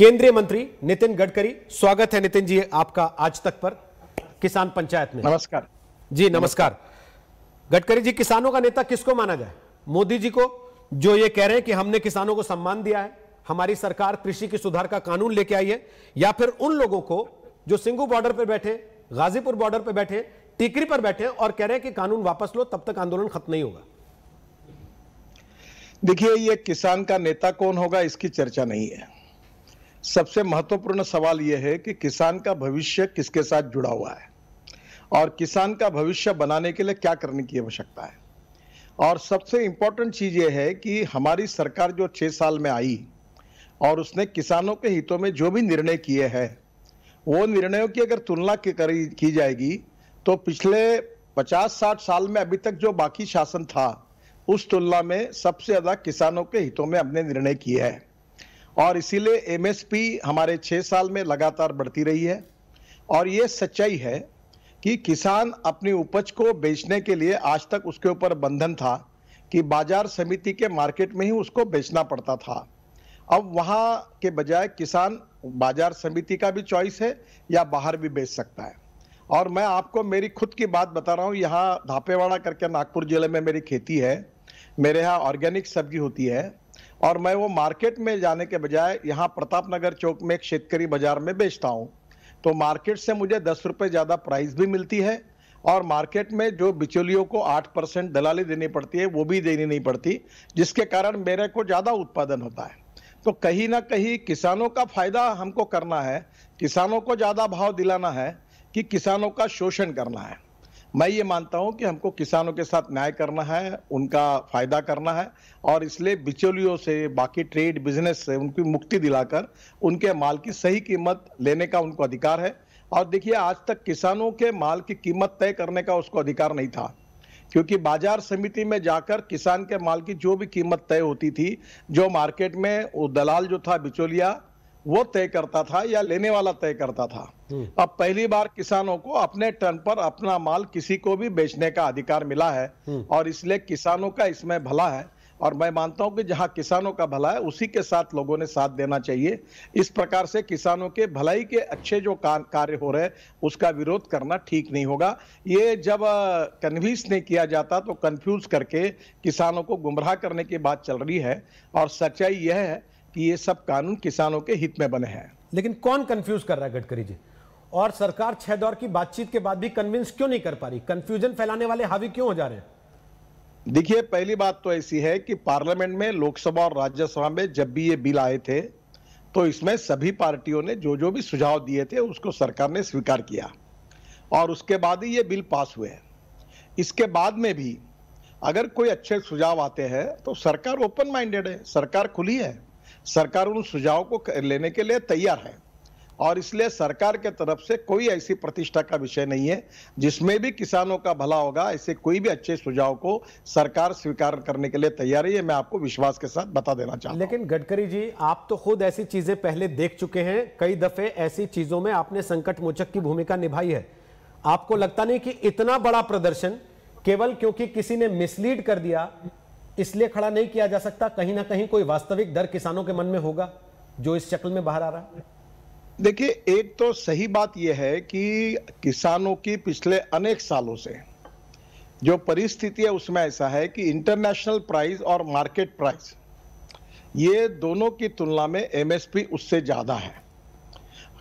केंद्रीय मंत्री नितिन गडकरी स्वागत है नितिन जी आपका आज तक पर किसान पंचायत में नमस्कार जी नमस्कार गडकरी जी किसानों का नेता किसको माना जाए मोदी जी को जो ये कह रहे हैं कि हमने किसानों को सम्मान दिया है हमारी सरकार कृषि के सुधार का कानून लेके आई है या फिर उन लोगों को जो सिंगू बॉर्डर पर बैठे गाजीपुर बॉर्डर पर बैठे टीकरी पर बैठे और कह रहे हैं कि कानून वापस लो तब तक आंदोलन खत्म नहीं होगा देखिए ये किसान का नेता कौन होगा इसकी चर्चा नहीं है सबसे महत्वपूर्ण सवाल यह है कि किसान का भविष्य किसके साथ जुड़ा हुआ है और किसान का भविष्य बनाने के लिए क्या करने की आवश्यकता है और सबसे इंपॉर्टेंट चीज़ ये है कि हमारी सरकार जो छह साल में आई और उसने किसानों के हितों में जो भी निर्णय किए हैं वो निर्णयों की अगर तुलना की जाएगी तो पिछले 50-60 साल में अभी तक जो बाकी शासन था उस तुलना में सबसे ज़्यादा किसानों के हितों में हमने निर्णय किए हैं और इसीलिए एमएसपी हमारे छः साल में लगातार बढ़ती रही है और ये सच्चाई है कि किसान अपनी उपज को बेचने के लिए आज तक उसके ऊपर बंधन था कि बाजार समिति के मार्केट में ही उसको बेचना पड़ता था अब वहाँ के बजाय किसान बाजार समिति का भी चॉइस है या बाहर भी बेच सकता है और मैं आपको मेरी खुद की बात बता रहा हूँ यहाँ धापेवाड़ा करके नागपुर जिले में मेरी खेती है मेरे यहाँ ऑर्गेनिक सब्जी होती है और मैं वो मार्केट में जाने के बजाय यहाँ प्रताप नगर चौक में एक शेतकरी बाजार में बेचता हूँ तो मार्केट से मुझे दस रुपये ज़्यादा प्राइस भी मिलती है और मार्केट में जो बिचौलियों को आठ परसेंट दलाली देनी पड़ती है वो भी देनी नहीं पड़ती जिसके कारण मेरे को ज़्यादा उत्पादन होता है तो कहीं ना कहीं किसानों का फायदा हमको करना है किसानों को ज़्यादा भाव दिलाना है कि किसानों का शोषण करना है मैं ये मानता हूं कि हमको किसानों के साथ न्याय करना है उनका फायदा करना है और इसलिए बिचौलियों से बाकी ट्रेड बिजनेस से उनकी मुक्ति दिलाकर उनके माल की सही कीमत लेने का उनको अधिकार है और देखिए आज तक किसानों के माल की कीमत तय करने का उसको अधिकार नहीं था क्योंकि बाजार समिति में जाकर किसान के माल की जो भी कीमत तय होती थी जो मार्केट में वो दलाल जो था बिचौलिया वो तय करता था या लेने वाला तय करता था हम्म। अब पहली बार किसानों को अपने टर्न पर अपना माल किसी को भी बेचने का अधिकार मिला है हम्म। और इसलिए किसानों का इसमें भला है और मैं मानता हूं कि जहां किसानों का भला है उसी के साथ लोगों ने साथ देना चाहिए इस प्रकार से किसानों के भलाई के अच्छे जो कार्य हो रहे उसका विरोध करना ठीक नहीं होगा ये जब कन्विंस नहीं किया जाता तो कंफ्यूज करके किसानों को गुमराह करने की बात चल रही है और सच्चाई यह है कि ये सब कानून किसानों के हित में बने हैं लेकिन कौन कंफ्यूज कर रहा है गडकरी जी और सरकार छह दौर की बातचीत के बाद भी कन्विंस क्यों नहीं कर पा रही कंफ्यूजन फैलाने वाले हावी क्यों हो जा रहे हैं देखिए पहली बात तो ऐसी है कि पार्लियामेंट में लोकसभा और राज्यसभा में जब भी ये बिल आए थे तो इसमें सभी पार्टियों ने जो जो भी सुझाव दिए थे उसको सरकार ने स्वीकार किया और उसके बाद ही ये बिल पास हुए इसके बाद में भी अगर कोई अच्छे सुझाव आते हैं तो सरकार ओपन माइंडेड है सरकार खुली है सरकार उन सुझाव को लेने के लिए तैयार है और इसलिए सरकार के तरफ से कोई ऐसी प्रतिष्ठा का विषय नहीं है जिसमें भी किसानों का भला होगा ऐसे कोई भी अच्छे सुझाव को सरकार स्वीकार करने के लिए तैयार है मैं आपको विश्वास के साथ बता देना चाहता लेकिन गडकरी जी आप तो खुद ऐसी चीजें पहले देख चुके हैं कई दफे ऐसी चीजों में आपने संकट मोचक की भूमिका निभाई है आपको लगता नहीं कि इतना बड़ा प्रदर्शन केवल क्योंकि किसी ने मिसलीड कर दिया इसलिए खड़ा नहीं किया जा सकता कहीं ना कहीं कोई वास्तविक डर किसानों के मन में होगा जो इस शक्ल में बाहर आ रहा है देखिए एक तो सही बात यह है कि किसानों की पिछले अनेक सालों से जो परिस्थिति है उसमें ऐसा है कि इंटरनेशनल प्राइस और मार्केट प्राइस ये दोनों की तुलना में एमएसपी उससे ज़्यादा है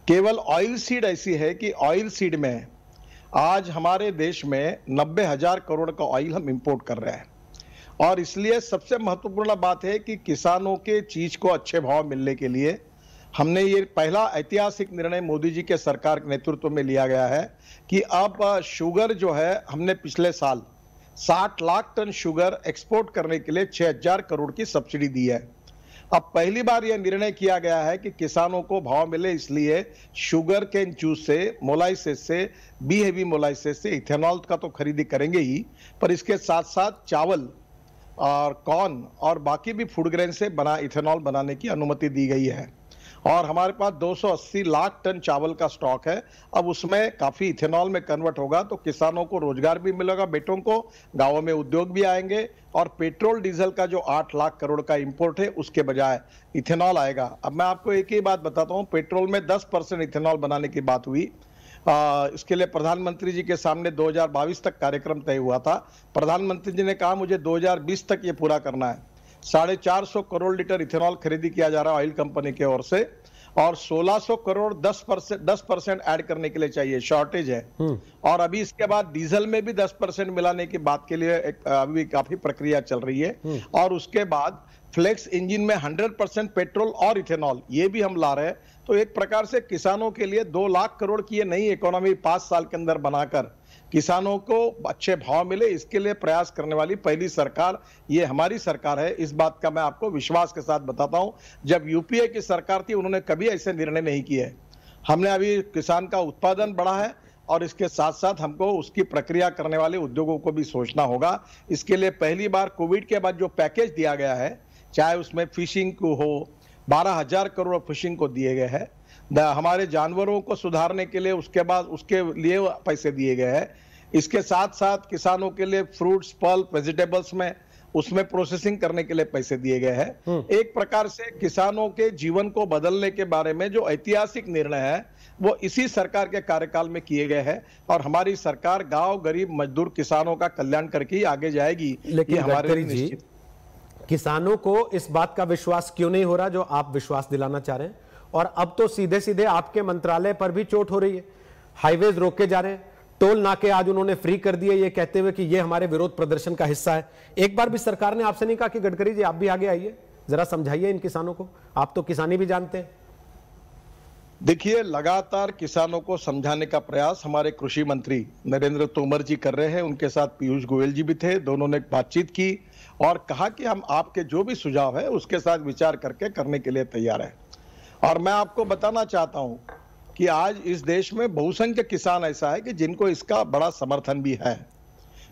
केवल ऑयल सीड ऐसी है कि ऑयल सीड में आज हमारे देश में नब्बे हजार करोड़ का ऑयल हम इंपोर्ट कर रहे हैं और इसलिए सबसे महत्वपूर्ण बात है कि किसानों के चीज को अच्छे भाव मिलने के लिए हमने ये पहला ऐतिहासिक निर्णय मोदी जी के सरकार के नेतृत्व में लिया गया है कि अब शुगर जो है हमने पिछले साल 60 लाख टन शुगर एक्सपोर्ट करने के लिए 6000 करोड़ की सब्सिडी दी है अब पहली बार यह निर्णय किया गया है कि किसानों को भाव मिले इसलिए शुगर केन जूस से मोलाइसिस से बी हेवी मोलाइसिस से इथेनॉल का तो खरीदी करेंगे ही पर इसके साथ साथ चावल और कॉर्न और बाकी भी फूड ग्रेन से बना इथेनॉल बनाने की अनुमति दी गई है और हमारे पास 280 लाख टन चावल का स्टॉक है अब उसमें काफ़ी इथेनॉल में कन्वर्ट होगा तो किसानों को रोजगार भी मिलेगा बेटों को गांवों में उद्योग भी आएंगे और पेट्रोल डीजल का जो 8 लाख करोड़ का इंपोर्ट है उसके बजाय इथेनॉल आएगा अब मैं आपको एक ही बात बताता हूँ पेट्रोल में 10 परसेंट इथेनॉल बनाने की बात हुई इसके लिए प्रधानमंत्री जी के सामने 2022 तक कार्यक्रम तय हुआ था प्रधानमंत्री जी ने कहा मुझे 2020 तक ये पूरा करना है साढ़े चार सौ करोड़ लीटर इथेनॉल खरीदी किया जा रहा है ऑयल कंपनी की ओर से और 1600 करोड़ 10 परसेंट दस परसेंट एड करने के लिए चाहिए शॉर्टेज है हम्म। और अभी इसके बाद डीजल में भी 10 परसेंट मिलाने की बात के लिए एक, अभी काफी प्रक्रिया चल रही है हम्म। और उसके बाद फ्लेक्स इंजन में 100 परसेंट पेट्रोल और इथेनॉल ये भी हम ला रहे हैं तो एक प्रकार से किसानों के लिए दो लाख करोड़ की ये नई इकोनॉमी पांच साल के अंदर बनाकर किसानों को अच्छे भाव मिले इसके लिए प्रयास करने वाली पहली सरकार ये हमारी सरकार है इस बात का मैं आपको विश्वास के साथ बताता हूँ जब यूपीए की सरकार थी उन्होंने कभी ऐसे निर्णय नहीं किए हमने अभी किसान का उत्पादन बढ़ा है और इसके साथ साथ हमको उसकी प्रक्रिया करने वाले उद्योगों को भी सोचना होगा इसके लिए पहली बार कोविड के बाद जो पैकेज दिया गया है चाहे उसमें फिशिंग को हो बारह हजार करोड़ फिशिंग को दिए गए हैं हमारे जानवरों को सुधारने के लिए उसके बाद उसके लिए पैसे दिए गए हैं इसके साथ साथ किसानों के लिए फ्रूट्स फल वेजिटेबल्स में उसमें प्रोसेसिंग करने के लिए पैसे दिए गए हैं हम्म। एक प्रकार से किसानों के जीवन को बदलने के बारे में जो ऐतिहासिक निर्णय है वो इसी सरकार के कार्यकाल में किए गए हैं और हमारी सरकार गांव गरीब मजदूर किसानों का कल्याण करके ही आगे जाएगी लेकिन हमारे जी किसानों को इस बात का विश्वास क्यों नहीं हो रहा जो आप विश्वास दिलाना चाह रहे हैं और अब तो सीधे सीधे आपके मंत्रालय पर भी चोट हो रही है हाईवेज रोके जा रहे हैं टोल नाके आज उन्होंने फ्री कर दिए ये कहते हुए कि ये हमारे विरोध प्रदर्शन का हिस्सा है एक बार भी सरकार ने आपसे नहीं कहा कि गडकरी जी आप भी आगे आइए जरा समझाइए इन किसानों को आप तो किसानी भी जानते हैं देखिए लगातार किसानों को समझाने का प्रयास हमारे कृषि मंत्री नरेंद्र तोमर जी कर रहे हैं उनके साथ पीयूष गोयल जी भी थे दोनों ने बातचीत की और कहा कि हम आपके जो भी सुझाव है उसके साथ विचार करके करने के लिए तैयार हैं और मैं आपको बताना चाहता हूं कि आज इस देश में बहुसंख्यक किसान ऐसा है कि जिनको इसका बड़ा समर्थन भी है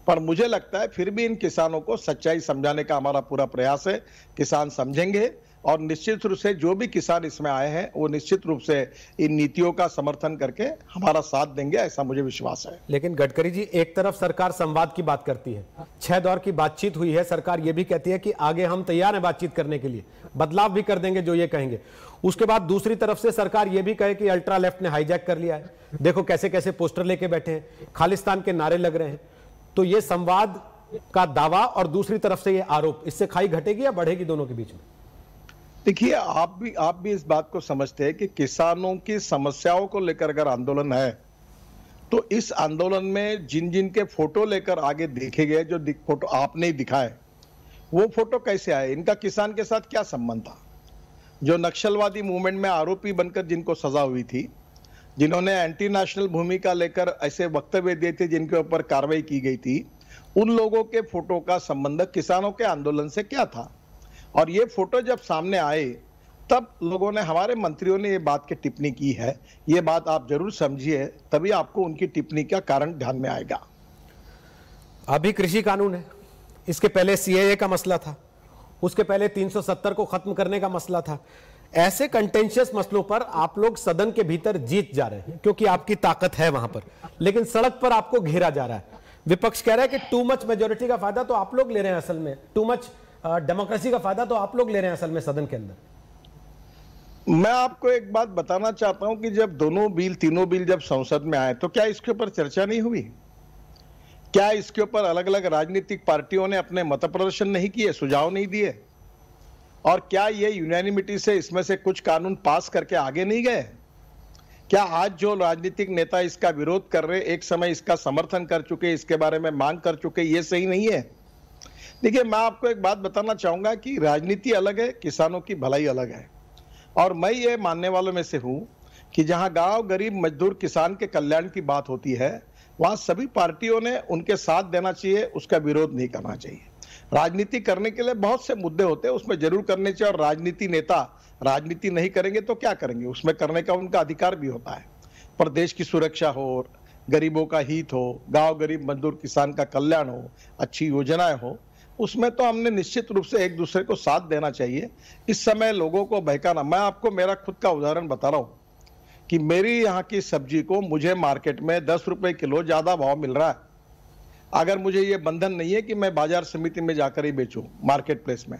पर मुझे लगता है फिर भी इन किसानों को सच्चाई समझाने का हमारा पूरा प्रयास है किसान समझेंगे और निश्चित रूप से जो भी किसान इसमें आए हैं वो निश्चित रूप से इन नीतियों का समर्थन करके हमारा साथ देंगे ऐसा मुझे विश्वास है लेकिन गडकरी जी एक तरफ सरकार संवाद की बात करती है छह दौर की बातचीत हुई है सरकार ये भी कहती है कि आगे हम तैयार हैं बातचीत करने के लिए बदलाव भी कर देंगे जो ये कहेंगे उसके बाद दूसरी तरफ से सरकार ये भी कहे कि अल्ट्रा लेफ्ट ने हाईजैक कर लिया है देखो कैसे कैसे पोस्टर लेके बैठे हैं खालिस्तान के नारे लग रहे हैं तो ये संवाद का दावा और दूसरी तरफ से ये आरोप इससे खाई घटेगी या बढ़ेगी दोनों के बीच में देखिए आप भी आप भी इस बात को समझते हैं कि किसानों की समस्याओं को लेकर अगर आंदोलन है तो इस आंदोलन में जिन जिन के फोटो लेकर आगे देखे गए जो फोटो आपने ही दिखाए वो फोटो कैसे आए इनका किसान के साथ क्या संबंध था जो नक्सलवादी मूवमेंट में आरोपी बनकर जिनको सजा हुई थी जिन्होंने एंटी नेशनल भूमिका लेकर ऐसे वक्तव्य दिए थे जिनके ऊपर कार्रवाई की गई थी उन लोगों के फोटो का संबंध किसानों के आंदोलन से क्या था और ये फोटो जब सामने आए तब लोगों ने हमारे मंत्रियों ने ये बात की टिप्पणी की है ये बात आप जरूर समझिए तभी आपको उनकी टिप्पणी का कारण ध्यान में आएगा अभी कृषि कानून है इसके पहले सीएए का मसला था उसके पहले 370 को खत्म करने का मसला था ऐसे कंटेंशियस मसलों पर आप लोग सदन के भीतर जीत जा रहे हैं क्योंकि आपकी ताकत है वहां पर लेकिन सड़क पर आपको घेरा जा रहा है विपक्ष कह रहा है कि टू मच मेजोरिटी का फायदा तो आप लोग ले रहे हैं असल में टू मच डेमोक्रेसी का फायदा तो आप लोग ले रहे हैं असल में सदन के अंदर मैं आपको एक बात बताना चाहता हूं कि जब दोनों बिल तीनों बिल जब संसद में आए तो क्या इसके ऊपर चर्चा नहीं हुई क्या इसके ऊपर अलग अलग राजनीतिक पार्टियों ने अपने मत प्रदर्शन नहीं किए सुझाव नहीं दिए और क्या ये यूनानिमिटी से इसमें से कुछ कानून पास करके आगे नहीं गए क्या आज जो राजनीतिक नेता इसका विरोध कर रहे एक समय इसका समर्थन कर चुके इसके बारे में मांग कर चुके ये सही नहीं है देखिए मैं आपको एक बात बताना चाहूंगा कि राजनीति अलग है किसानों की भलाई अलग है और मैं ये मानने वालों में से हूं कि जहाँ गांव गरीब मजदूर किसान के कल्याण की बात होती है वहां सभी पार्टियों ने उनके साथ देना चाहिए उसका विरोध नहीं करना चाहिए राजनीति करने के लिए बहुत से मुद्दे होते हैं उसमें जरूर करने चाहिए और राजनीति नेता राजनीति नहीं करेंगे तो क्या करेंगे उसमें करने का उनका अधिकार भी होता है पर देश की सुरक्षा हो गरीबों का हित हो गांव गरीब मजदूर किसान का कल्याण हो अच्छी योजनाएं हो उसमें तो हमने निश्चित रूप से एक दूसरे को साथ देना चाहिए इस समय लोगों को बहकाना मैं आपको मेरा खुद का उदाहरण बता रहा हूँ कि मेरी यहाँ की सब्जी को मुझे मार्केट में दस रुपये किलो ज़्यादा भाव मिल रहा है अगर मुझे ये बंधन नहीं है कि मैं बाजार समिति में जाकर ही बेचू मार्केट प्लेस में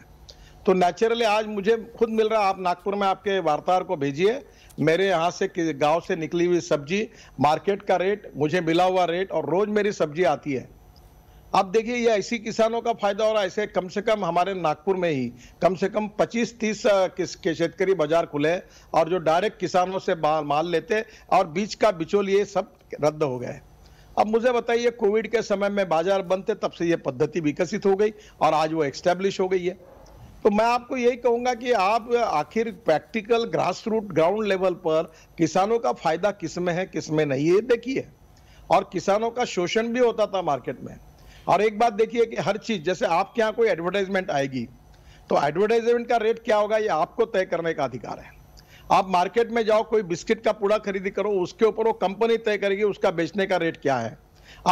तो नेचुरली आज मुझे खुद मिल रहा आप नागपुर में आपके वार्ताहर को भेजिए मेरे यहाँ से गांव से निकली हुई सब्जी मार्केट का रेट मुझे मिला हुआ रेट और रोज मेरी सब्जी आती है अब देखिए ये ऐसी किसानों का फायदा हो रहा है ऐसे कम से कम हमारे नागपुर में ही कम से कम 25-30 किस के शेतकारी बाजार खुले और जो डायरेक्ट किसानों से माल लेते और बीच का बिचोल ये सब रद्द हो गए अब मुझे बताइए कोविड के समय में बाजार बंद थे तब से ये पद्धति विकसित हो गई और आज वो एक्स्टेब्लिश हो गई है तो मैं आपको यही कहूंगा कि आप आखिर practical grass root ground level पर किसानों का फायदा किस में है किस में नहीं है देखिए और किसानों का शोषण भी होता था मार्केट में और एक बात देखिए कि हर चीज जैसे आपके यहाँ कोई एडवर्टाइजमेंट आएगी तो एडवर्टाइजमेंट का रेट क्या होगा ये आपको तय करने का अधिकार है आप मार्केट में जाओ कोई बिस्किट का पूड़ा खरीदी करो उसके ऊपर वो कंपनी तय करेगी उसका बेचने का रेट क्या है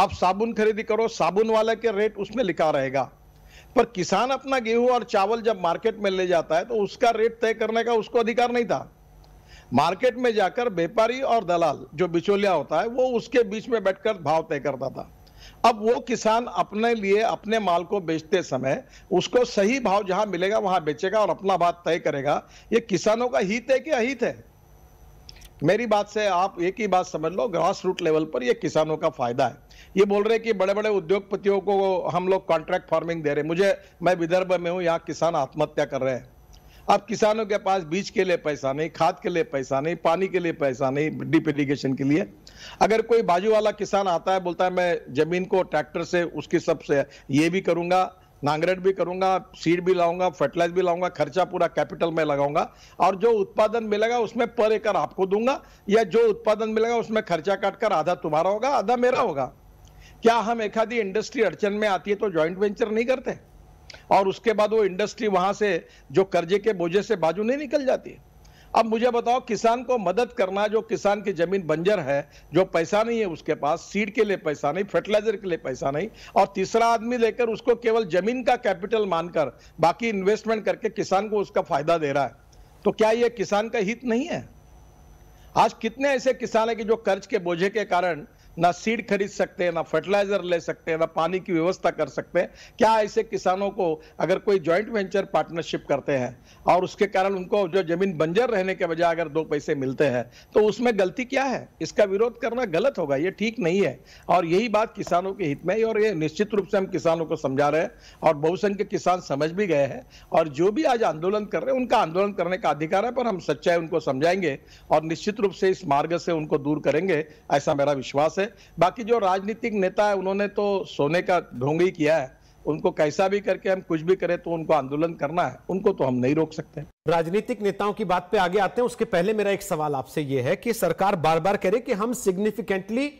आप साबुन खरीदी करो साबुन वाला के रेट उसमें लिखा रहेगा पर किसान अपना गेहूं और चावल जब मार्केट में ले जाता है तो उसका रेट तय करने का उसको अधिकार नहीं था मार्केट में जाकर व्यापारी और दलाल जो बिचौलिया होता है वो उसके बीच में बैठकर भाव तय करता था अब वो किसान अपने लिए अपने माल को बेचते समय उसको सही भाव जहां मिलेगा वहां बेचेगा और अपना बात तय करेगा ये किसानों का हित है कि अहित है मेरी बात से आप एक ही बात समझ लो ग्रास रूट लेवल पर ये किसानों का फायदा है ये बोल रहे कि बड़े बड़े उद्योगपतियों को हम लोग कॉन्ट्रैक्ट फार्मिंग दे रहे मुझे मैं विदर्भ में हूँ यहाँ किसान आत्महत्या कर रहे हैं अब किसानों के पास बीज के लिए पैसा नहीं खाद के लिए पैसा नहीं पानी के लिए पैसा नहीं डीप इरीगेशन के लिए अगर कोई बाजू वाला किसान आता है बोलता है मैं जमीन को ट्रैक्टर से उसकी सबसे ये भी करूंगा नांगरेट भी करूंगा सीड भी लाऊंगा फर्टिलाइज भी लाऊंगा खर्चा पूरा कैपिटल में लगाऊंगा और जो उत्पादन मिलेगा उसमें पर एकड़ आपको दूंगा या जो उत्पादन मिलेगा उसमें खर्चा काट कर आधा तुम्हारा होगा आधा मेरा होगा क्या हम एक आधी इंडस्ट्री अड़चन में आती है तो ज्वाइंट वेंचर नहीं करते और उसके बाद वो इंडस्ट्री वहां से जो कर्जे के बोझे से बाजू नहीं निकल जाती अब मुझे बताओ किसान को मदद करना जो किसान की जमीन बंजर है जो पैसा नहीं है उसके पास सीड के लिए पैसा नहीं फर्टिलाइजर के लिए पैसा नहीं और तीसरा आदमी लेकर उसको केवल जमीन का कैपिटल मानकर बाकी इन्वेस्टमेंट करके किसान को उसका फायदा दे रहा है तो क्या यह किसान का हित नहीं है आज कितने ऐसे किसान है कि जो कर्ज के बोझे के कारण ना सीड खरीद सकते हैं ना फर्टिलाइजर ले सकते हैं ना पानी की व्यवस्था कर सकते हैं क्या ऐसे किसानों को अगर कोई ज्वाइंट वेंचर पार्टनरशिप करते हैं और उसके कारण उनको जो जमीन बंजर रहने के बजाय अगर दो पैसे मिलते हैं तो उसमें गलती क्या है इसका विरोध करना गलत होगा ये ठीक नहीं है और यही बात किसानों के हित में और ये निश्चित रूप से हम किसानों को समझा रहे हैं और बहुसंख्यक किसान समझ भी गए हैं और जो भी आज आंदोलन कर रहे हैं उनका आंदोलन करने का अधिकार है पर हम सच्चाई उनको समझाएंगे और निश्चित रूप से इस मार्ग से उनको दूर करेंगे ऐसा मेरा विश्वास है बाकी जो राजनीतिक नेता है उन्होंने तो सोने का ढोंगी किया है उनको कैसा भी करके हम कुछ भी करें तो उनको आंदोलन करना है उनको तो हम नहीं रोक सकते राजनीतिक नेताओं की बात पे आगे आते हैं उसके पहले मेरा एक सवाल आपसे ये है कि सरकार बार बार कह रही कि हम सिग्निफिकेंटली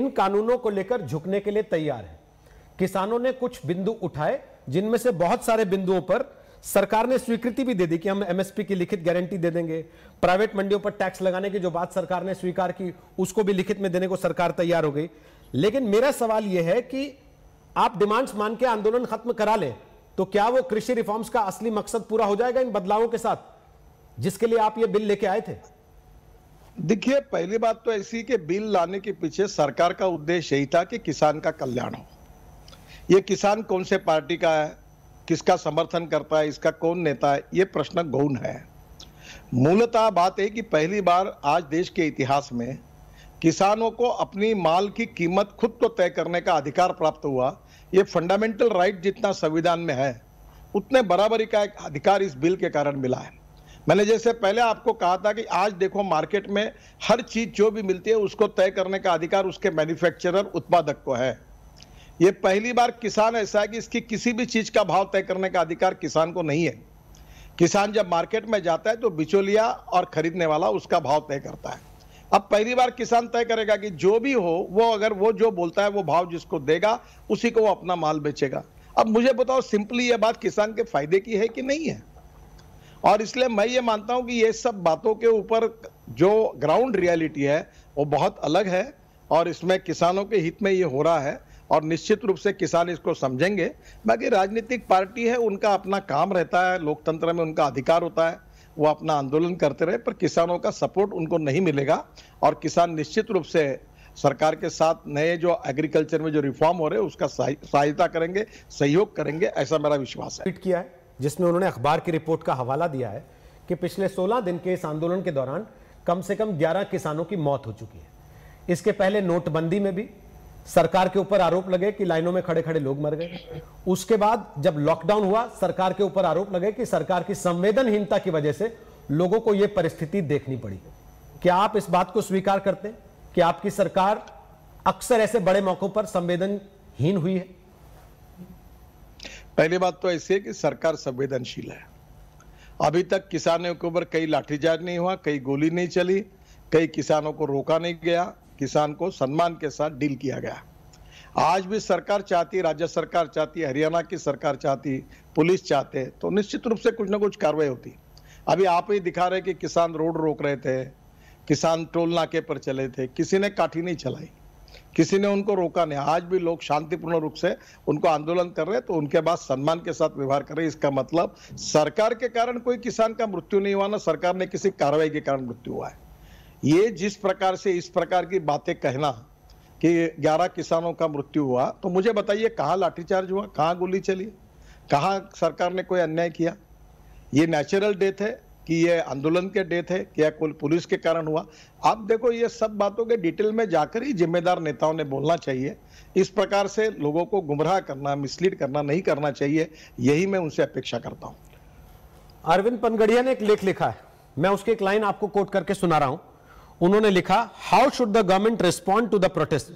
इन कानूनों को लेकर झुकने के लिए तैयार है किसानों ने कुछ बिंदु उठाए जिनमें से बहुत सारे बिंदुओं पर सरकार ने स्वीकृति भी दे दी कि हम एमएसपी की लिखित गारंटी दे देंगे प्राइवेट मंडियों पर टैक्स लगाने की जो बात सरकार ने स्वीकार की उसको भी लिखित में देने को सरकार तैयार हो गई लेकिन मेरा सवाल यह है कि आप डिमांड्स मान के आंदोलन खत्म करा लें तो क्या वो कृषि रिफॉर्म्स का असली मकसद पूरा हो जाएगा इन बदलावों के साथ जिसके लिए आप ये बिल लेके आए थे देखिए पहली बात तो ऐसी कि बिल लाने के पीछे सरकार का उद्देश्य यही था कि किसान का कल्याण हो ये किसान कौन से पार्टी का है किसका समर्थन करता है इसका कौन नेता है ये प्रश्न गौण है मूलतः बात है कि पहली बार आज देश के इतिहास में किसानों को अपनी माल की कीमत खुद को तय करने का अधिकार प्राप्त हुआ ये फंडामेंटल राइट जितना संविधान में है उतने बराबरी का एक अधिकार इस बिल के कारण मिला है मैंने जैसे पहले आपको कहा था कि आज देखो मार्केट में हर चीज जो भी मिलती है उसको तय करने का अधिकार उसके मैन्युफैक्चरर उत्पादक को है ये पहली बार किसान ऐसा है कि इसकी किसी भी चीज का भाव तय करने का अधिकार किसान को नहीं है किसान जब मार्केट में जाता है तो बिचौलिया और खरीदने वाला उसका भाव तय करता है अब पहली बार किसान तय करेगा कि जो भी हो वो अगर वो जो बोलता है वो भाव जिसको देगा उसी को वो अपना माल बेचेगा अब मुझे बताओ सिंपली ये बात किसान के फायदे की है कि नहीं है और इसलिए मैं ये मानता हूं कि ये सब बातों के ऊपर जो ग्राउंड रियलिटी है वो बहुत अलग है और इसमें किसानों के हित में ये हो रहा है और निश्चित रूप से किसान इसको समझेंगे बाकी राजनीतिक पार्टी है उनका अपना काम रहता है लोकतंत्र में उनका अधिकार होता है वो अपना आंदोलन करते रहे पर किसानों का सपोर्ट उनको नहीं मिलेगा और किसान निश्चित रूप से सरकार के साथ नए जो एग्रीकल्चर में जो रिफॉर्म हो रहे हैं उसका सहायता करेंगे सहयोग करेंगे ऐसा मेरा विश्वास है ट्वीट किया है जिसमें उन्होंने अखबार की रिपोर्ट का हवाला दिया है कि पिछले 16 दिन के इस आंदोलन के दौरान कम से कम 11 किसानों की मौत हो चुकी है इसके पहले नोटबंदी में भी सरकार के ऊपर आरोप लगे कि लाइनों में खड़े खड़े लोग मर गए उसके बाद जब लॉकडाउन हुआ सरकार के ऊपर आरोप लगे कि सरकार की संवेदनहीनता की वजह से लोगों को यह परिस्थिति देखनी पड़ी क्या आप इस बात को स्वीकार करते हैं कि आपकी सरकार अक्सर ऐसे बड़े मौकों पर संवेदनहीन हुई है पहली बात तो ऐसी है कि सरकार संवेदनशील है अभी तक किसानों के ऊपर कई लाठीचार्ज नहीं हुआ कई गोली नहीं चली कई किसानों को रोका नहीं गया किसान को सम्मान के साथ डील किया गया आज भी सरकार चाहती राज्य सरकार चाहती हरियाणा की सरकार चाहती पुलिस चाहते तो निश्चित रूप से कुछ ना कुछ कार्रवाई होती अभी आप ही दिखा रहे कि किसान रोड रोक रहे थे किसान टोल नाके पर चले थे किसी ने काठी नहीं चलाई किसी ने उनको रोका नहीं आज भी लोग शांतिपूर्ण रूप से उनको आंदोलन कर रहे हैं तो उनके बाद सम्मान के साथ व्यवहार कर रहे इसका मतलब सरकार के कारण कोई किसान का मृत्यु नहीं हुआ ना सरकार ने किसी कार्रवाई के कारण मृत्यु हुआ है ये जिस प्रकार से इस प्रकार की बातें कहना कि 11 किसानों का मृत्यु हुआ तो मुझे बताइए कहाँ लाठीचार्ज हुआ कहाँ गोली चली कहाँ सरकार ने कोई अन्याय किया ये नेचुरल डेथ है कि ये आंदोलन के डेथ है क्या कोई पुलिस के कारण हुआ आप देखो ये सब बातों के डिटेल में जाकर ही जिम्मेदार नेताओं ने बोलना चाहिए इस प्रकार से लोगों को गुमराह करना मिसलीड करना नहीं करना चाहिए यही मैं उनसे अपेक्षा करता हूँ अरविंद पनगड़िया ने एक लेख लिखा है मैं उसके एक लाइन आपको कोट करके सुना रहा हूँ उन्होंने लिखा how should the government respond to the protest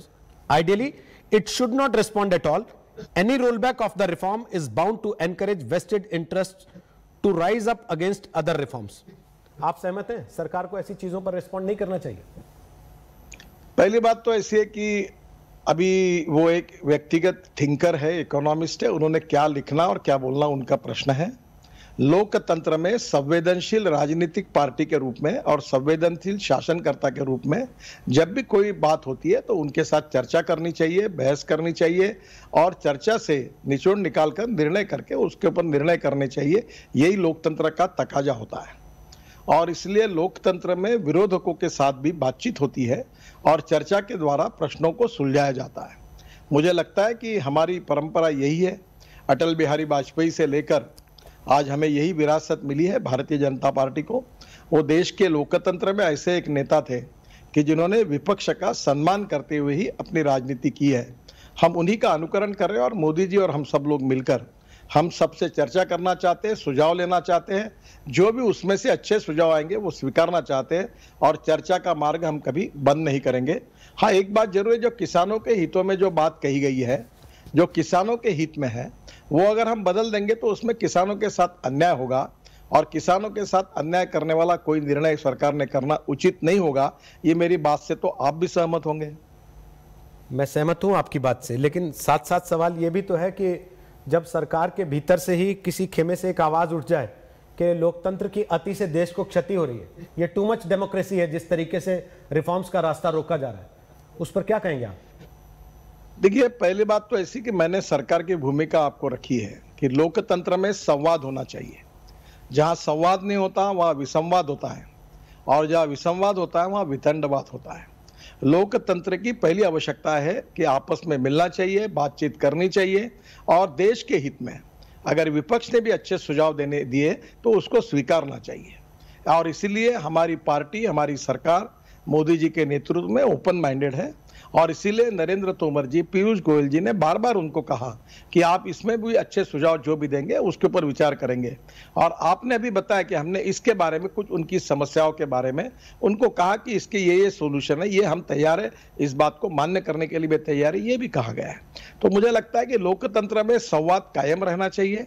ideally it should not respond at all any roll back of the reform is bound to encourage vested interest to rise up against other reforms आप सहमत हैं सरकार को ऐसी चीजों पर respond नहीं करना चाहिए पहली बात तो ऐसी है कि अभी वो एक व्यक्तिगत थिंकर है इकोनॉमिस्ट है उन्होंने क्या लिखना और क्या बोलना उनका प्रश्न है लोकतंत्र में संवेदनशील राजनीतिक पार्टी के रूप में और संवेदनशील शासनकर्ता के रूप में जब भी कोई बात होती है तो उनके साथ चर्चा करनी चाहिए बहस करनी चाहिए और चर्चा से निचोड़ निकाल कर निर्णय करके उसके ऊपर निर्णय करने चाहिए यही लोकतंत्र का तकाजा होता है और इसलिए लोकतंत्र में विरोधकों के साथ भी बातचीत होती है और चर्चा के द्वारा प्रश्नों को सुलझाया जाता है मुझे लगता है कि हमारी परंपरा यही है अटल बिहारी वाजपेयी से लेकर आज हमें यही विरासत मिली है भारतीय जनता पार्टी को वो देश के लोकतंत्र में ऐसे एक नेता थे कि जिन्होंने विपक्ष का सम्मान करते हुए ही अपनी राजनीति की है हम उन्हीं का अनुकरण कर रहे हैं और मोदी जी और हम सब लोग मिलकर हम सबसे चर्चा करना चाहते हैं सुझाव लेना चाहते हैं जो भी उसमें से अच्छे सुझाव आएंगे वो स्वीकारना चाहते हैं और चर्चा का मार्ग हम कभी बंद नहीं करेंगे हाँ एक बात जरूर है जो किसानों के हितों में जो बात कही गई है जो किसानों के हित में है वो अगर हम बदल देंगे तो उसमें किसानों के साथ अन्याय होगा और किसानों के साथ अन्याय करने वाला कोई निर्णय सरकार ने करना उचित नहीं होगा ये मेरी बात से तो आप भी सहमत होंगे मैं सहमत हूँ आपकी बात से लेकिन साथ साथ सवाल ये भी तो है कि जब सरकार के भीतर से ही किसी खेमे से एक आवाज़ उठ जाए कि लोकतंत्र की अति से देश को क्षति हो रही है ये टू मच डेमोक्रेसी है जिस तरीके से रिफॉर्म्स का रास्ता रोका जा रहा है उस पर क्या कहेंगे आप देखिए पहली बात तो ऐसी कि मैंने सरकार की भूमिका आपको रखी है कि लोकतंत्र में संवाद होना चाहिए जहाँ संवाद नहीं होता वहाँ विसंवाद होता है और जहाँ विसंवाद होता है वहाँ वितंडवाद होता है लोकतंत्र की पहली आवश्यकता है कि आपस में मिलना चाहिए बातचीत करनी चाहिए और देश के हित में अगर विपक्ष ने भी अच्छे सुझाव देने दिए तो उसको स्वीकारना चाहिए और इसीलिए हमारी पार्टी हमारी सरकार मोदी जी के नेतृत्व में ओपन माइंडेड है और इसीलिए नरेंद्र तोमर जी पीयूष गोयल जी ने बार बार उनको कहा कि आप इसमें भी अच्छे सुझाव जो भी देंगे उसके ऊपर विचार करेंगे और आपने अभी बताया कि हमने इसके बारे में कुछ उनकी समस्याओं के बारे में उनको कहा कि इसके ये ये सोल्यूशन है ये हम तैयार है इस बात को मान्य करने के लिए भी तैयार है ये भी कहा गया है तो मुझे लगता है कि लोकतंत्र में संवाद कायम रहना चाहिए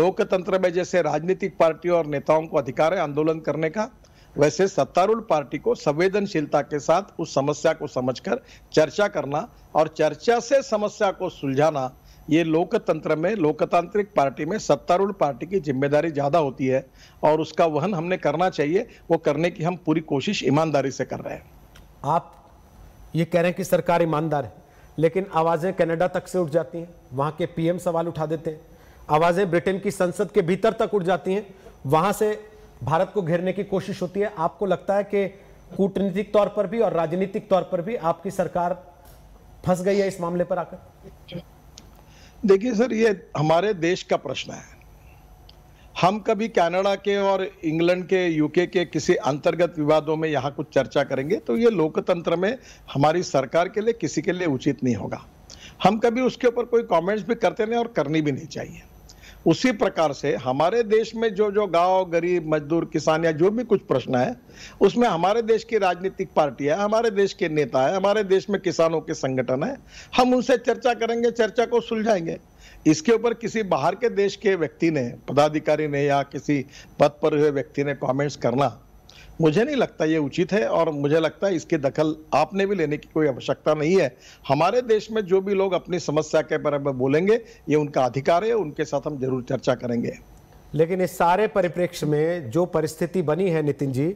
लोकतंत्र में जैसे राजनीतिक पार्टियों और नेताओं को अधिकार है आंदोलन करने का वैसे सत्तारूढ़ पार्टी को संवेदनशीलता के साथ उस समस्या को समझकर चर्चा करना और चर्चा से समस्या को सुलझाना ये लोकतंत्र में लोकतांत्रिक पार्टी में सत्तारूढ़ पार्टी की जिम्मेदारी ज़्यादा होती है और उसका वहन हमने करना चाहिए वो करने की हम पूरी कोशिश ईमानदारी से कर रहे हैं आप ये कह रहे हैं कि सरकार ईमानदार है लेकिन आवाज़ें कनाडा तक से उठ जाती हैं वहां के पीएम सवाल उठा देते हैं आवाज़ें ब्रिटेन की संसद के भीतर तक उठ जाती हैं वहां से भारत को घेरने की कोशिश होती है आपको लगता है कि कूटनीतिक तौर पर भी और राजनीतिक तौर पर भी आपकी सरकार फंस गई है इस मामले पर आकर देखिए सर ये हमारे देश का प्रश्न है हम कभी कनाडा के और इंग्लैंड के यूके के किसी अंतर्गत विवादों में यहाँ कुछ चर्चा करेंगे तो ये लोकतंत्र में हमारी सरकार के लिए किसी के लिए उचित नहीं होगा हम कभी उसके ऊपर कोई कमेंट्स भी करते नहीं और करनी भी नहीं चाहिए उसी प्रकार से हमारे देश में जो जो गांव गरीब मजदूर किसान या जो भी कुछ प्रश्न है उसमें हमारे देश की राजनीतिक पार्टी है हमारे देश के नेता है हमारे देश में किसानों के संगठन है हम उनसे चर्चा करेंगे चर्चा को सुलझाएंगे इसके ऊपर किसी बाहर के देश के व्यक्ति ने पदाधिकारी ने या किसी पद पर हुए व्यक्ति ने कॉमेंट्स करना मुझे नहीं लगता ये उचित है और मुझे लगता है इसकी दखल आपने भी लेने की कोई आवश्यकता नहीं है हमारे देश में जो भी लोग अपनी समस्या के बारे में बोलेंगे ये उनका अधिकार है उनके साथ हम जरूर चर्चा करेंगे लेकिन इस सारे परिप्रेक्ष्य में जो परिस्थिति बनी है नितिन जी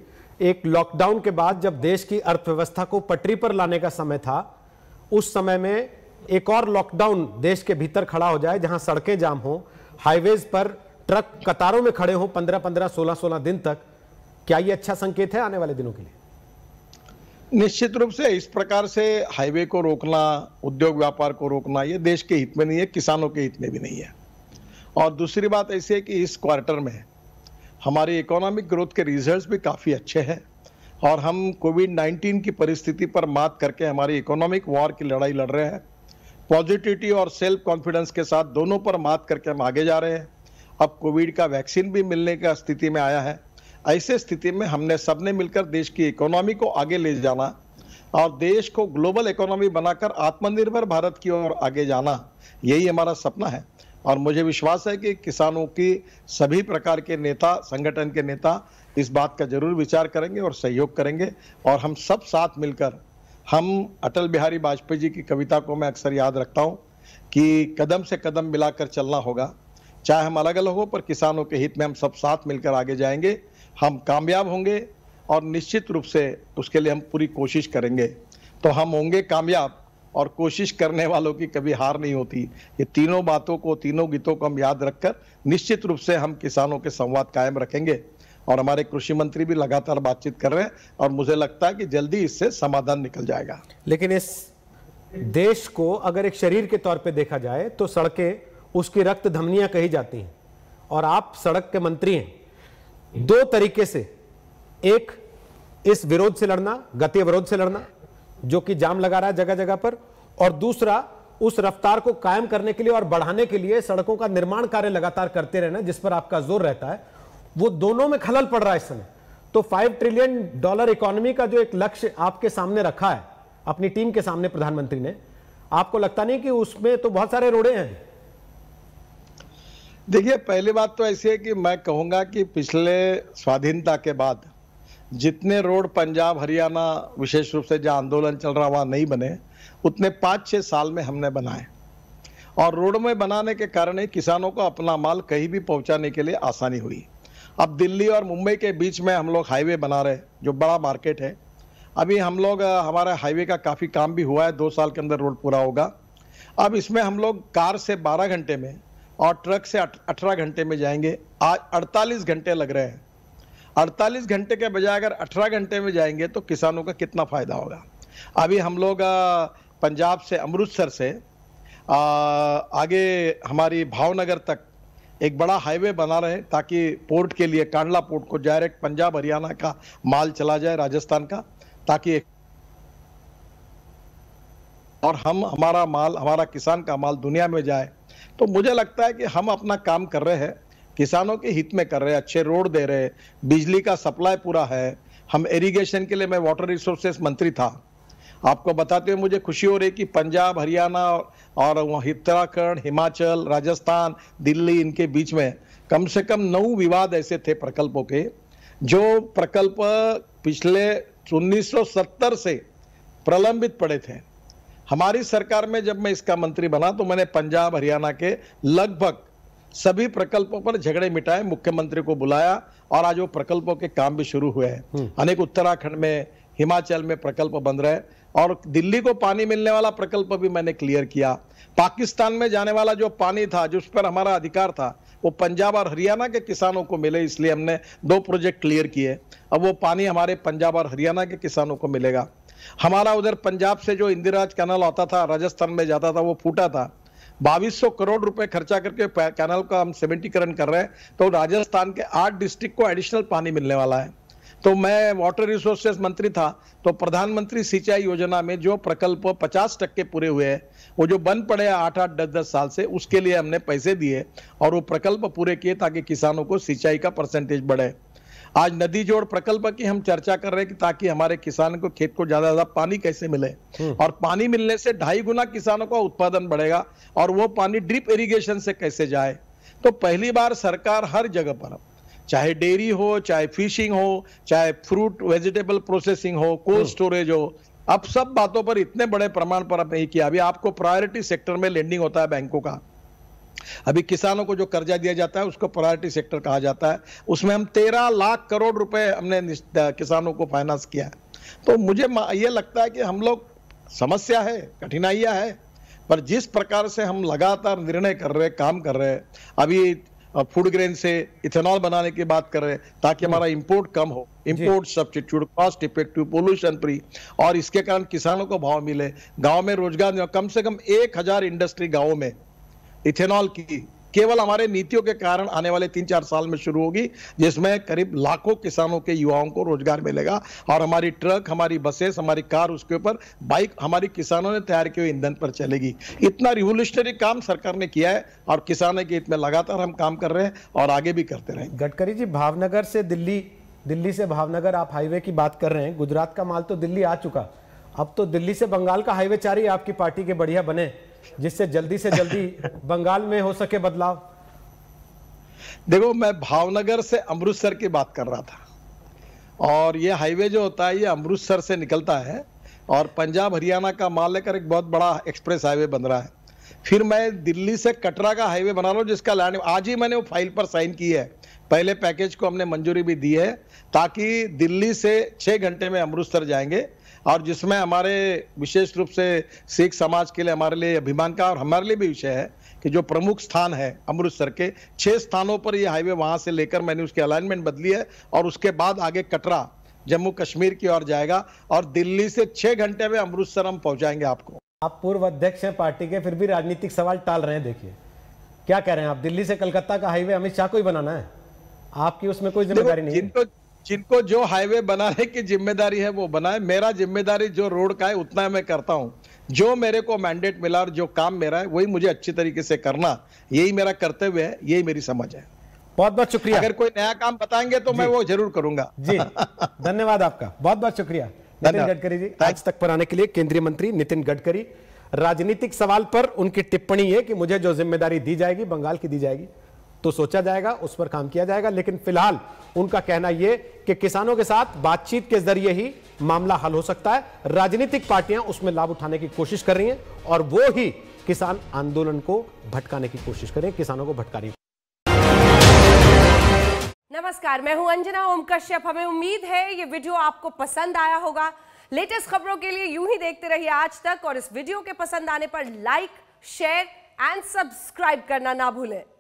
एक लॉकडाउन के बाद जब देश की अर्थव्यवस्था को पटरी पर लाने का समय था उस समय में एक और लॉकडाउन देश के भीतर खड़ा हो जाए जहां सड़कें जाम हो हाईवेज पर ट्रक कतारों में खड़े हो पंद्रह पंद्रह सोलह सोलह दिन तक क्या ये अच्छा संकेत है आने वाले दिनों के लिए निश्चित रूप से इस प्रकार से हाईवे को रोकना उद्योग व्यापार को रोकना ये देश के हित में नहीं है किसानों के हित में भी नहीं है और दूसरी बात ऐसी है कि इस क्वार्टर में हमारी इकोनॉमिक ग्रोथ के रिजल्ट्स भी काफ़ी अच्छे हैं और हम कोविड 19 की परिस्थिति पर मात करके हमारी इकोनॉमिक वॉर की लड़ाई लड़ रहे हैं पॉजिटिविटी और सेल्फ कॉन्फिडेंस के साथ दोनों पर मात करके हम आगे जा रहे हैं अब कोविड का वैक्सीन भी मिलने का स्थिति में आया है ऐसे स्थिति में हमने सबने मिलकर देश की इकोनॉमी को आगे ले जाना और देश को ग्लोबल इकोनॉमी बनाकर आत्मनिर्भर भारत की ओर आगे जाना यही हमारा सपना है और मुझे विश्वास है कि किसानों की सभी प्रकार के नेता संगठन के नेता इस बात का जरूर विचार करेंगे और सहयोग करेंगे और हम सब साथ मिलकर हम अटल बिहारी वाजपेयी जी की कविता को मैं अक्सर याद रखता हूँ कि कदम से कदम मिलाकर चलना होगा चाहे हम अलग अलग हो पर किसानों के हित में हम सब साथ मिलकर आगे जाएंगे हम कामयाब होंगे और निश्चित रूप से उसके लिए हम पूरी कोशिश करेंगे तो हम होंगे कामयाब और कोशिश करने वालों की कभी हार नहीं होती ये तीनों बातों को तीनों गीतों को हम याद रखकर निश्चित रूप से हम किसानों के संवाद कायम रखेंगे और हमारे कृषि मंत्री भी लगातार बातचीत कर रहे हैं और मुझे लगता है कि जल्दी इससे समाधान निकल जाएगा लेकिन इस देश को अगर एक शरीर के तौर पे देखा जाए तो सड़कें उसकी रक्त धमनियां कही जाती हैं और आप सड़क के मंत्री हैं दो तरीके से एक इस विरोध से लड़ना गति विरोध से लड़ना जो कि जाम लगा रहा है जगह जगह पर और दूसरा उस रफ्तार को कायम करने के लिए और बढ़ाने के लिए सड़कों का निर्माण कार्य लगातार करते रहना जिस पर आपका जोर रहता है वो दोनों में खलल पड़ रहा है इस समय तो फाइव ट्रिलियन डॉलर इकोनॉमी का जो एक लक्ष्य आपके सामने रखा है अपनी टीम के सामने प्रधानमंत्री ने आपको लगता नहीं कि उसमें तो बहुत सारे रोड़े हैं देखिए पहली बात तो ऐसी है कि मैं कहूँगा कि पिछले स्वाधीनता के बाद जितने रोड पंजाब हरियाणा विशेष रूप से जहाँ आंदोलन चल रहा वहाँ नहीं बने उतने पाँच छः साल में हमने बनाए और रोड में बनाने के कारण ही किसानों को अपना माल कहीं भी पहुँचाने के लिए आसानी हुई अब दिल्ली और मुंबई के बीच में हम लोग हाईवे बना रहे जो बड़ा मार्केट है अभी हम लोग हमारे हाईवे का काफ़ी काम भी हुआ है दो साल के अंदर रोड पूरा होगा अब इसमें हम लोग कार से 12 घंटे में और ट्रक से अठारह घंटे में जाएंगे आज अड़तालीस घंटे लग रहे हैं अड़तालीस घंटे के बजाय अगर अठारह घंटे में जाएंगे तो किसानों का कितना फ़ायदा होगा अभी हम लोग पंजाब से अमृतसर से आ, आगे हमारी भावनगर तक एक बड़ा हाईवे बना रहे ताकि पोर्ट के लिए कांडला पोर्ट को डायरेक्ट पंजाब हरियाणा का माल चला जाए राजस्थान का ताकि एक और हम हमारा माल हमारा किसान का माल दुनिया में जाए तो मुझे लगता है कि हम अपना काम कर रहे हैं किसानों के हित में कर रहे हैं अच्छे रोड दे रहे हैं बिजली का सप्लाई पूरा है हम इरिगेशन के लिए मैं वाटर रिसोर्सेस मंत्री था आपको बताते हुए मुझे खुशी हो रही कि पंजाब हरियाणा और उत्तराखंड हिमाचल राजस्थान दिल्ली इनके बीच में कम से कम नौ विवाद ऐसे थे प्रकल्पों के जो प्रकल्प पिछले 1970 से प्रलंबित पड़े थे हमारी सरकार में जब मैं इसका मंत्री बना तो मैंने पंजाब हरियाणा के लगभग सभी प्रकल्पों पर झगड़े मिटाए मुख्यमंत्री को बुलाया और आज वो प्रकल्पों के काम भी शुरू हुए हैं हम्म। अनेक उत्तराखंड में हिमाचल में प्रकल्प बन रहे और दिल्ली को पानी मिलने वाला प्रकल्प भी मैंने क्लियर किया पाकिस्तान में जाने वाला जो पानी था जिस पर हमारा अधिकार था वो पंजाब और हरियाणा के किसानों को मिले इसलिए हमने दो प्रोजेक्ट क्लियर किए अब वो पानी हमारे पंजाब और हरियाणा के किसानों को मिलेगा हमारा उधर पंजाब से जो इंदिराज कैनल आता था राजस्थान में जाता था वो फूटा था 2200 करोड़ रुपए खर्चा करके कैनल का हम सीमेंटीकरण कर रहे हैं तो राजस्थान के आठ डिस्ट्रिक्ट को एडिशनल पानी मिलने वाला है तो मैं वाटर रिसोर्सेज मंत्री था तो प्रधानमंत्री सिंचाई योजना में जो प्रकल्प 50 टक्के पूरे हुए हैं वो जो बंद पड़े हैं आठ आठ दस दस साल से उसके लिए हमने पैसे दिए और वो प्रकल्प पूरे किए ताकि किसानों को सिंचाई का परसेंटेज बढ़े आज नदी जोड़ प्रकल्प की हम चर्चा कर रहे हैं कि ताकि हमारे किसान को खेत को ज्यादा ज्यादा पानी कैसे मिले हम्म। और पानी मिलने से ढाई गुना किसानों का उत्पादन बढ़ेगा और वो पानी ड्रिप इरिगेशन से कैसे जाए तो पहली बार सरकार हर जगह पर चाहे डेयरी हो चाहे फिशिंग हो चाहे फ्रूट वेजिटेबल प्रोसेसिंग हो कोल्ड हम्म। स्टोरेज हो अब सब बातों पर इतने बड़े प्रमाण पर अब नहीं किया अभी आपको प्रायोरिटी सेक्टर में लेंडिंग होता है बैंकों का अभी किसानों को जो कर्जा दिया जाता है उसको प्रायोरिटी सेक्टर कहा जाता है उसमें हम तेरह लाख करोड़ रुपए हमने किसानों को फाइनेंस किया है तो मुझे ये लगता है कि हम लोग समस्या है कठिनाइयां है पर जिस प्रकार से हम लगातार निर्णय कर रहे काम कर रहे अभी फूड ग्रेन से इथेनॉल बनाने की बात कर रहे हैं ताकि हमारा इंपोर्ट कम हो import substitute cost effective pollution free और इसके कारण किसानों को भाव मिले गांव में रोजगार कम से कम एक हजार इंडस्ट्री गाँव में इथेनॉल की केवल हमारे नीतियों के कारण आने वाले तीन चार साल में शुरू होगी जिसमें करीब लाखों किसानों के युवाओं को रोजगार मिलेगा और हमारी ट्रक हमारी बसेस हमारी कार उसके ऊपर बाइक हमारी किसानों ने तैयार किए हुए ईंधन पर चलेगी इतना रिवोल्यूशनरी काम सरकार ने किया है और किसानों के हित में लगातार हम काम कर रहे हैं और आगे भी करते रहे गडकरी जी भावनगर से दिल्ली दिल्ली से भावनगर आप हाईवे की बात कर रहे हैं गुजरात का माल तो दिल्ली आ चुका अब तो दिल्ली से बंगाल का हाईवे चार ही आपकी पार्टी के बढ़िया बने जिससे जल्दी से जल्दी बंगाल में हो सके बदलाव देखो मैं भावनगर से अमृतसर की बात कर रहा था और ये हाईवे जो होता है ये अमृतसर से निकलता है और पंजाब हरियाणा का माल लेकर एक बहुत बड़ा एक्सप्रेस हाईवे बन रहा है फिर मैं दिल्ली से कटरा का हाईवे बना रहा हूँ जिसका लैंड आज ही मैंने वो फाइल पर साइन की है पहले पैकेज को हमने मंजूरी भी दी है ताकि दिल्ली से छः घंटे में अमृतसर जाएंगे और जिसमें हमारे विशेष रूप से सिख समाज के लिए हमारे लिए अभिमान का और हमारे लिए भी विषय है कि जो प्रमुख स्थान है अमृतसर के छह स्थानों पर ये हाईवे वहां से लेकर मैंने उसकी अलाइनमेंट बदली है और उसके बाद आगे कटरा जम्मू कश्मीर की ओर जाएगा और दिल्ली से छह घंटे में अमृतसर हम पहुंचाएंगे आपको आप पूर्व अध्यक्ष हैं पार्टी के फिर भी राजनीतिक सवाल टाल रहे हैं देखिए क्या कह रहे हैं आप दिल्ली से कलकत्ता का हाईवे अमित शाह को ही बनाना है आपकी उसमें कोई जिम्मेदारी नहीं है जिनको जो हाईवे बनाने की जिम्मेदारी है वो बनाए मेरा जिम्मेदारी जो रोड का है उतना मैं करता हूँ जो मेरे को मैंडेट मिला और जो काम मेरा है वही मुझे अच्छी तरीके से करना यही मेरा कर्तव्य है यही मेरी समझ है बहुत बहुत शुक्रिया अगर कोई नया काम बताएंगे तो मैं वो जरूर करूंगा जी धन्यवाद आपका बहुत बहुत शुक्रिया नितिन गडकरी जी आज तक पर आने के लिए केंद्रीय मंत्री नितिन गडकरी राजनीतिक सवाल पर उनकी टिप्पणी है कि मुझे जो जिम्मेदारी दी जाएगी बंगाल की दी जाएगी तो सोचा जाएगा उस पर काम किया जाएगा लेकिन फिलहाल उनका कहना यह कि किसानों के साथ बातचीत के जरिए ही मामला हल हो सकता है राजनीतिक पार्टियां उसमें लाभ उठाने की कोशिश कर रही हैं और वो ही किसान आंदोलन को भटकाने की कोशिश करें किसानों को भटका रही नमस्कार मैं हूं अंजना ओम कश्यप हमें उम्मीद है ये वीडियो आपको पसंद आया होगा लेटेस्ट खबरों के लिए यूं ही देखते रहिए आज तक और इस वीडियो के पसंद आने पर लाइक शेयर एंड सब्सक्राइब करना ना भूलें